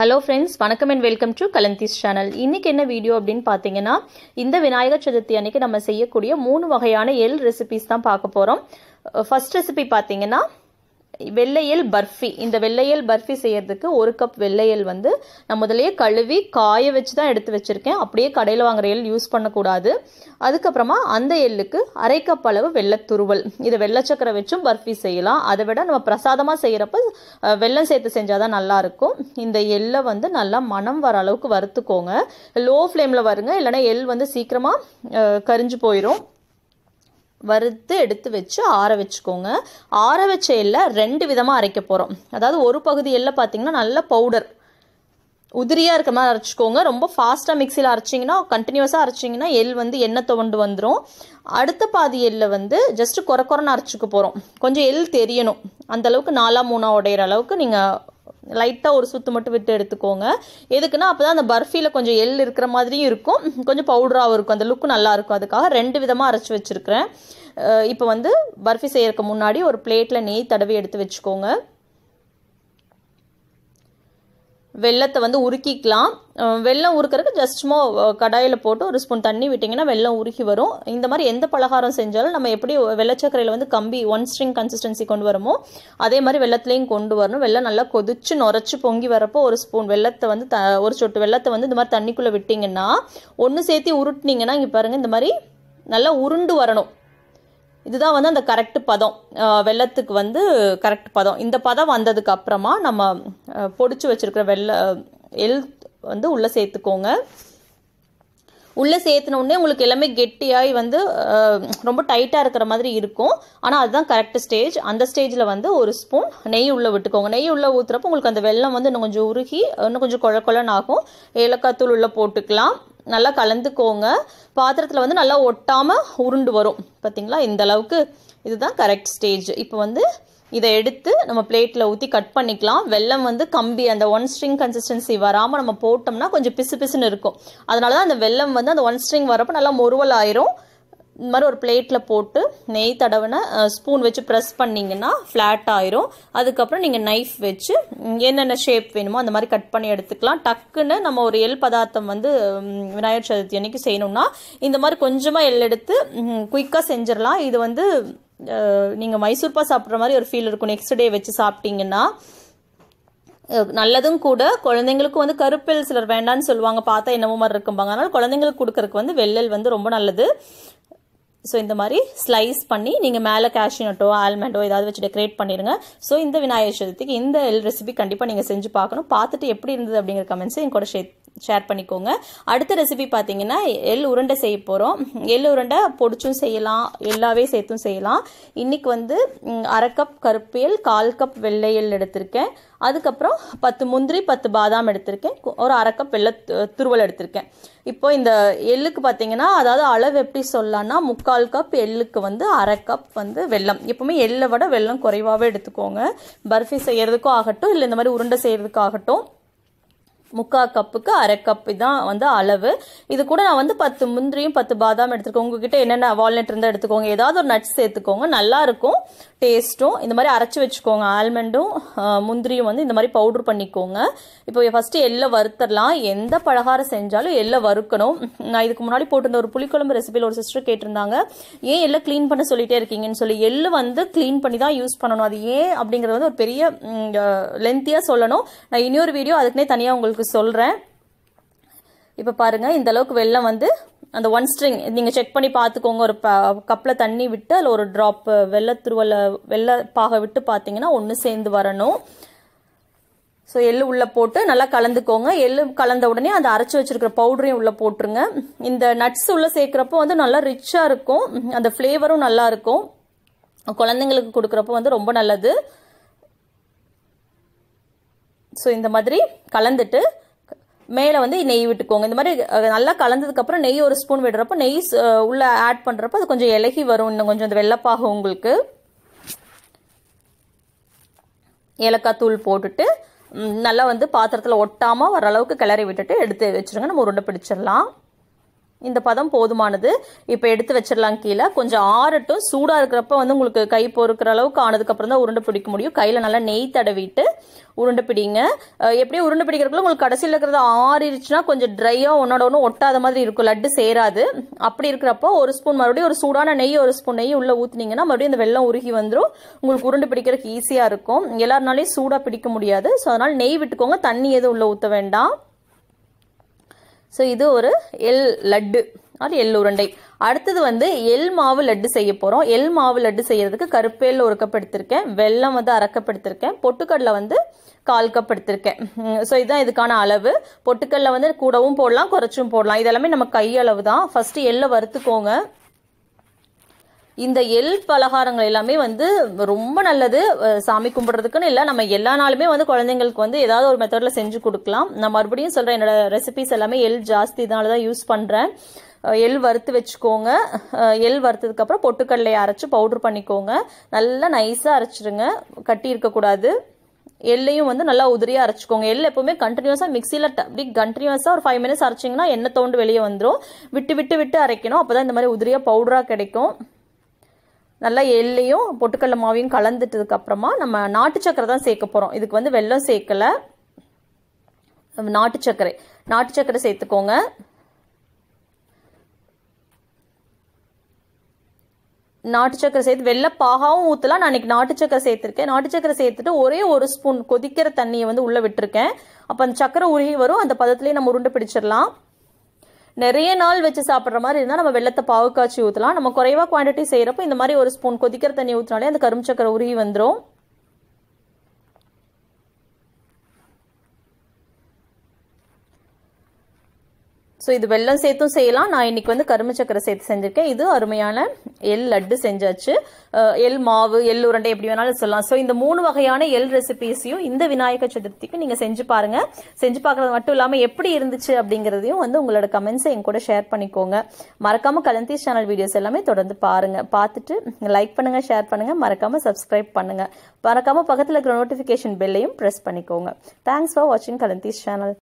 hello friends வணக்கம் and welcome to Kalanthi's channel இன்றைக்கி என்ன வீடியோ அப்படின்னு பார்த்தீங்கன்னா இந்த விநாயகர் சதுர்த்தி அன்னைக்கு நம்ம செய்யக்கூடிய மூணு வகையான எல் ரெசிபிஸ் தான் பார்க்க போகிறோம் ஃபஸ்ட் ரெசிபி பார்த்தீங்கன்னா வெள்ளையல் பர்ஃபி இந்த வெள்ளையல் பர்ஃபி செய்கிறதுக்கு ஒரு கப் வெள்ளையல் வந்து நான் முதலையே கழுவி காய வச்சு தான் எடுத்து வச்சுருக்கேன் அப்படியே கடையில் வாங்குற எல் யூஸ் பண்ணக்கூடாது அதுக்கப்புறமா அந்த எள்ளுக்கு அரை கப் அளவு வெள்ளத்துருவல் இதை வெள்ளச்சக்கரை வச்சும் பர்ஃபி செய்யலாம் அதை விட நம்ம பிரசாதமாக செய்கிறப்ப வெள்ளம் சேர்த்து செஞ்சால் தான் நல்லாயிருக்கும் இந்த எள்ளை வந்து நல்லா மனம் வர அளவுக்கு வறுத்துக்கோங்க லோ ஃப்ளேமில் வருங்க இல்லைனா எள் வந்து சீக்கிரமாக கரிஞ்சு போயிடும் வறுத்து எடுத்து வச்சு ஆற வச்சுக்கோங்க ஆற வச்ச எல்லை ரெண்டு விதமாக அரைக்க போகிறோம் அதாவது ஒரு பகுதி பார்த்தீங்கன்னா நல்ல பவுடர் உதிரியாக இருக்கிற மாதிரி அரைச்சிக்கோங்க ரொம்ப ஃபாஸ்ட்டாக மிக்சியில் அரைச்சிங்கன்னா கண்டினியூஸாக அரைச்சிங்கன்னா எள் வந்து எண்ணெய் தோண்டு வந்துடும் அடுத்த பாதி எல்லை வந்து ஜஸ்ட்டு குறை குறைன்னு அரைச்சிக்க போகிறோம் கொஞ்சம் எள் தெரியணும் அந்தளவுக்கு நாலாம் மூணாக உடையிற அளவுக்கு நீங்கள் லைட்டாக ஒரு சுற்று மட்டும் விட்டு எடுத்துக்கோங்க எதுக்குன்னா அப்போ தான் அந்த பர்ஃபியில் கொஞ்சம் எள் இருக்கிற மாதிரியும் இருக்கும் கொஞ்சம் பவுடராகவும் இருக்கும் அந்த லுக்கு நல்லாயிருக்கும் அதுக்காக ரெண்டு விதமாக அரைச்சி வச்சுருக்கிறேன் இப்போ வந்து பர்ஃபி செய்யறதுக்கு முன்னாடி ஒரு பிளேட்டில் நெய் தடவி எடுத்து வச்சுக்கோங்க வெள்ளத்தை வந்து உருக்கிக்கலாம் வெள்ளம் உருக்கிறதுக்கு ஜஸ்ட்மோ கடாயில் போட்டு ஒரு ஸ்பூன் தண்ணி விட்டிங்கன்னா வெள்ளம் உருகி வரும் இந்த மாதிரி எந்த பலகாரம் செஞ்சாலும் நம்ம எப்படி வெள்ளச்சக்கரையில் வந்து கம்பி ஒன் ஸ்ட்ரிங் கன்சிஸ்டன்சி கொண்டு வரமோ அதே மாதிரி வெள்ளத்துலேயும் கொண்டு வரணும் வெள்ளம் நல்லா கொதிச்சு நுரைச்சி பொங்கி வரப்போ ஒரு ஸ்பூன் வெள்ளத்தை வந்து த ஒரு சொட்டு வெள்ளத்தை வந்து இந்த மாதிரி தண்ணிக்குள்ளே விட்டிங்கன்னா ஒன்று சேர்த்து உருட்டினீங்கன்னா இங்கே பாருங்கள் இந்த மாதிரி நல்லா உருண்டு வரணும் இதுதான் வந்து அந்த கரெக்ட் பதம் வெள்ளத்துக்கு வந்து கரெக்ட் பதம் இந்த பதம் வந்ததுக்கு அப்புறமா நம்ம பொடிச்சு வச்சிருக்கிற வெள்ள எல் வந்து உள்ளே சேர்த்துக்கோங்க உள்ளே உடனே உங்களுக்கு எல்லாமே கெட்டியாகி வந்து ரொம்ப டைட்டாக இருக்கிற மாதிரி இருக்கும் ஆனால் அதுதான் கரெக்ட் ஸ்டேஜ் அந்த ஸ்டேஜில் வந்து ஒரு ஸ்பூன் நெய் உள்ளே விட்டுக்கோங்க நெய் உள்ளே ஊற்றுறப்போ உங்களுக்கு அந்த வெள்ளம் வந்து இன்னும் கொஞ்சம் உருகி இன்னும் கொஞ்சம் குழ கொழன்னு ஆகும் ஏலக்காய் தூள் உள்ளே போட்டுக்கலாம் நல்லா கலந்துக்கோங்க பாத்திரத்தில் வந்து நல்லா ஒட்டாமல் உருண்டு வரும் பார்த்தீங்களா இந்த அளவுக்கு இதுதான் கரெக்ட் ஸ்டேஜ் இப்போ வந்து இதை எடுத்து நம்ம பிளேட்டில் ஊற்றி கட் பண்ணிக்கலாம் வெள்ளம் வந்து கம்பி அந்த ஒன் ஸ்ட்ரிங் கன்சிஸ்டன்சி வராமல் நம்ம போட்டோம்னா கொஞ்சம் பிசு பிசுன்னு இருக்கும் அதனால தான் அந்த வெள்ளம் வந்து அந்த ஒன் ஸ்ட்ரிங் வரப்போ நல்லா முறுவல் ஆயிரும் இந்த மாதிரி ஒரு பிளேட்டில் போட்டு நெய் தடவனை ஸ்பூன் வச்சு ப்ரெஸ் பண்ணிங்கன்னா ஃப்ளாட் ஆயிரும் அதுக்கப்புறம் நீங்கள் நைஃப் வச்சு என்னென்ன ஷேப் வேணுமோ அந்த மாதிரி கட் பண்ணி எடுத்துக்கலாம் டக்குன்னு நம்ம ஒரு எல் பதார்த்தம் வந்து விநாயகர் சதுர்த்தி அன்னைக்கு செய்யணும்னா இந்த மாதிரி கொஞ்சமாக எல் எடுத்து குயிக்காக செஞ்சிடலாம் இது வந்து நீங்கள் மைசூர்பா சாப்பிட்ற மாதிரி ஒரு ஃபீல் இருக்கும் நெக்ஸ்ட் டே வச்சு சாப்பிட்டீங்கன்னா நல்லதும் கூட குழந்தைங்களுக்கும் வந்து கருப்பில் சிலர் வேண்டான்னு சொல்லுவாங்க பார்த்தா என்னமோ மாதிரி இருக்கும்பாங்க அதனால் குழந்தைங்களுக்கு கொடுக்கறக்கு வந்து வெள்ளல் வந்து ரொம்ப நல்லது ஸோ இந்த மாதிரி ஸ்லைஸ் பண்ணி நீங்கள் மேலே கேஷ்யூனட்டோ ஆல்மண்டோ ஏதாவது வச்சு டெக்கரேட் பண்ணிடுங்க ஸோ இந்த விநாயகர் சதுர்த்திக்கு இந்த ரெசிபி கண்டிப்பாக நீங்கள் செஞ்சு பார்க்கணும் பார்த்துட்டு எப்படி இருந்தது அப்படிங்கிற கமெண்ட்ஸை என் கூட ஷேர் ஷேர் பண்ணிக்கோங்க அடுத்த ரெசிபி பார்த்தீங்கன்னா எள் உருண்டை செய்ய போகிறோம் எள் உருண்டை பொடிச்சும் செய்யலாம் எல்லாவே சேர்த்தும் செய்யலாம் இன்றைக்கி வந்து அரை கப் கருப்பியல் கால் கப் வெள்ளை எள் எடுத்திருக்கேன் அதுக்கப்புறம் பத்து முந்திரி பத்து பாதாம் எடுத்திருக்கேன் ஒரு அரை கப் வெள்ளை துருவல் எடுத்திருக்கேன் இப்போ இந்த எள்ளுக்கு பார்த்தீங்கன்னா அதாவது அளவு எப்படி சொல்லலாம்னா முக்கால் முக்கால் கப் எள்ளுக்கு வந்து அரை கப் வந்து வெள்ளம் எப்போவுமே எள்ளை விட வெள்ளம் குறைவாகவே எடுத்துக்கோங்க பர்ஃபி செய்யறதுக்கும் ஆகட்டும் இல்லை இந்த மாதிரி உருண்டை செய்கிறதுக்காகட்டும் முக்கா கப்புக்கு அரை கப்பு தான் வந்து அளவு இது கூட நான் வந்து பத்து முந்திரியும் பத்து பாதாம் எடுத்துருக்கோம் உங்ககிட்ட என்னென்ன வால்நட் இருந்தால் எடுத்துக்கோங்க ஏதாவது ஒரு நட்ஸ் சேர்த்துக்கோங்க நல்லாயிருக்கும் டேஸ்ட்டும் இந்த மாதிரி அரைச்சி வச்சுக்கோங்க ஆல்மண்டும் முந்திரியும் வந்து இந்த மாதிரி பவுட்ரு பண்ணிக்கோங்க இப்போ ஃபஸ்ட்டு எள்ளை வறுத்தரலாம் எந்த பலகாரம் செஞ்சாலும் எள்ளை வறுக்கணும் நான் இதுக்கு முன்னாடி போட்டிருந்த ஒரு புளிக்குழம்பு ரெசிபியில் ஒரு சிஸ்டர் கேட்டிருந்தாங்க ஏன் எல்லாம் க்ளீன் பண்ண சொல்லிகிட்டே இருக்கீங்கன்னு சொல்லி எள்ளு வந்து க்ளீன் பண்ணி தான் யூஸ் பண்ணணும் அது ஏன் அப்படிங்கிறது வந்து ஒரு பெரிய லென்த்தியாக சொல்லணும் நான் இன்னொரு வீடியோ அதுக்குனே தனியாக உங்களுக்கு உங்களுக்கு சொல்கிறேன் இப்போ பாருங்கள் இந்த அளவுக்கு வெள்ளம் வந்து அந்த ஒன் ஸ்ட்ரிங் நீங்கள் செக் பண்ணி பார்த்துக்கோங்க ஒரு ப கப்பில் தண்ணி விட்டு அதில் ஒரு ட்ராப் வெள்ளை துருவல வெள்ளை பாக விட்டு பார்த்தீங்கன்னா ஒன்று சேர்ந்து வரணும் ஸோ எள்ளு உள்ளே போட்டு நல்லா கலந்துக்கோங்க எள்ளு கலந்த உடனே அந்த அரைச்சி வச்சிருக்கிற பவுடரையும் உள்ளே போட்டுருங்க இந்த நட்ஸ் உள்ளே சேர்க்குறப்போ வந்து நல்லா ரிச்சாக இருக்கும் அந்த ஃப்ளேவரும் நல்லா இருக்கும் குழந்தைங்களுக்கு கொடுக்குறப்போ வந்து ரொம்ப நல்லது ஸோ இந்த மாதிரி கலந்துட்டு மேலே வந்து நெய் விட்டுக்கோங்க இந்த மாதிரி நல்லா கலந்ததுக்கப்புறம் நெய் ஒரு ஸ்பூன் விடுறப்போ நெய் உள்ளே ஆட் பண்ணுறப்ப அது கொஞ்சம் இலகி வரும் இன்னும் கொஞ்சம் அந்த வெள்ளப்பாகும் உங்களுக்கு ஏலக்காய் தூள் போட்டுட்டு நல்லா வந்து பாத்திரத்தில் ஒட்டாமல் வர அளவுக்கு கிளறி விட்டுட்டு எடுத்து வச்சுருங்க நம்ம உருண்டை பிடிச்சிடலாம் இந்த பதம் போதுமானது இப்போ எடுத்து வச்சிடலாம் கீழே கொஞ்சம் ஆறட்டும் சூடாக இருக்கிறப்ப வந்து உங்களுக்கு கை பொறுக்கிற அளவுக்கு ஆனதுக்கப்புறம் தான் உருண்டை பிடிக்க முடியும் கையில் நல்லா நெய் தடவிட்டு உருண்டை பிடிங்க எப்படியும் உருண்டை பிடிக்கிறப்பல உங்களுக்கு கடைசியில் இருக்கிறத ஆறிடுச்சுன்னா கொஞ்சம் ட்ரையாக ஒன்னோட ஒன்று ஒட்டாத மாதிரி இருக்கும் லட்டு சேராது அப்படி இருக்கிறப்போ ஒரு ஸ்பூன் மறுபடியும் ஒரு சூடான நெய் ஒரு ஸ்பூன் நெய் உள்ளே ஊற்றுனீங்கன்னா மறுபடியும் இந்த வெள்ளம் உருகி வந்துடும் உங்களுக்கு உருண்டு பிடிக்கிறதுக்கு ஈஸியாக இருக்கும் எல்லாருனாலையும் சூடாக பிடிக்க முடியாது ஸோ அதனால் நெய் விட்டுக்கோங்க தண்ணி எதுவும் உள்ளே ஊற்ற வேண்டாம் ஸோ இது ஒரு எல் லட்டு ஆர் எள் உருண்டை அடுத்தது வந்து எல் மாவு லட்டு செய்ய போகிறோம் எல் மாவு லட்டு செய்யறதுக்கு கருப்பேல் ஒரு கப் எடுத்திருக்கேன் வெள்ளம் வந்து அரை கப் எடுத்திருக்கேன் பொட்டுக்கடலை வந்து கால் கப் எடுத்திருக்கேன் ஸோ இதுதான் இதுக்கான அளவு பொட்டுக்கடலை வந்து கூடவும் போடலாம் குறைச்சும் போடலாம் இதெல்லாமே நம்ம கையளவு தான் ஃபஸ்ட்டு எள்ளை வறுத்துக்கோங்க இந்த எல் பலகாரங்கள் எல்லாமே வந்து ரொம்ப நல்லது சாமி கும்பிட்றதுக்குன்னு இல்லை நம்ம எல்லா நாளுமே வந்து குழந்தைங்களுக்கு வந்து ஏதாவது ஒரு மெத்தடில் செஞ்சு கொடுக்கலாம் நான் மறுபடியும் சொல்கிறேன் என்னோட ரெசிபிஸ் எல்லாமே எல் ஜாஸ்தி இதனால தான் யூஸ் பண்ணுறேன் எள் வறுத்து வச்சுக்கோங்க எள் வறுத்ததுக்கப்புறம் பொட்டுக்கடலையை அரைச்சி பவுட்ரு பண்ணிக்கோங்க நல்லா நைஸாக அரைச்சிடுங்க கட்டி இருக்கக்கூடாது எல்லையும் வந்து நல்லா உதிரியா அரைச்சிக்கோங்க எல் எப்பவுமே கண்டினியூஸாக மிக்சியில் அப்படி கண்டினியூஸாக ஒரு ஃபைவ் மினிட்ஸ் அரைச்சிங்கன்னா எண்ணெய் தோண்டு வெளியே வந்துடும் விட்டு விட்டு விட்டு அரைக்கணும் அப்போ தான் இந்த மாதிரி உதிரியாக பவுடராக கிடைக்கும் நல்லா எள்ளையும் பொட்டுக்கடல மாவையும் கலந்துட்டதுக்கு அப்புறமா நம்ம நாட்டு சக்கரை தான் சேர்க்க போகிறோம் இதுக்கு வந்து வெள்ளம் சேர்க்கல நாட்டு சர்க்கரை நாட்டு சக்கரை சேர்த்துக்கோங்க நாட்டு சக்கரை சேர்த்து வெள்ளை பாகாவும் ஊற்றலாம் நான் இன்றைக்கி நாட்டு சக்கரை சேர்த்துருக்கேன் நாட்டு சக்கரை சேர்த்துட்டு ஒரே ஒரு ஸ்பூன் கொதிக்கிற தண்ணியை வந்து உள்ளே விட்டுருக்கேன் அப்போ அந்த சக்கரை உருகி வரும் அந்த பதத்துலேயே நம்ம உருண்டு பிடிச்சிடலாம் நிறைய நாள் வச்சு சாப்பிட்ற மாதிரி இருந்தால் நம்ம வெள்ளத்தை பாவு காய்ச்சி ஊற்றலாம் நம்ம குறைவாக குவான்டிட்டி செய்கிறப்போ இந்த மாதிரி ஒரு ஸ்பூன் கொதிக்கிற தண்ணி ஊற்றினாலே அந்த கரும்பு சக்கரை உருகி வந்துடும் ஸோ இது வெள்ளம் சேர்த்தும் செய்யலாம் நான் இன்னைக்கு வந்து கரும்பு சக்கரை சேர்த்து செஞ்சுருக்கேன் இது அருமையான எல் லட்டு செஞ்சாச்சு எல் மாவு எல் உருண்டை எப்படி வேணாலும் சொல்லலாம் ஸோ இந்த மூணு வகையான எல் ரெசிபிஸையும் இந்த விநாயகர் சதுர்த்திக்கு நீங்கள் செஞ்சு பாருங்க செஞ்சு பார்க்கறது மட்டும் இல்லாமல் எப்படி இருந்துச்சு அப்படிங்கிறதையும் வந்து உங்களோட கமெண்ட்ஸை எங்க கூட ஷேர் பண்ணிக்கோங்க மறக்காம கலந்தி சேனல் வீடியோஸ் எல்லாமே தொடர்ந்து பாருங்க பார்த்துட்டு லைக் பண்ணுங்க ஷேர் பண்ணுங்க மறக்காம சப்ஸ்கிரைப் பண்ணுங்க மறக்காம பக்கத்தில் இருக்கிற நோட்டிஃபிகேஷன் பெல்லையும் ப்ரெஸ் பண்ணிக்கோங்க தேங்க்ஸ் ஃபார் வாட்சிங் கலந்தி சேனல்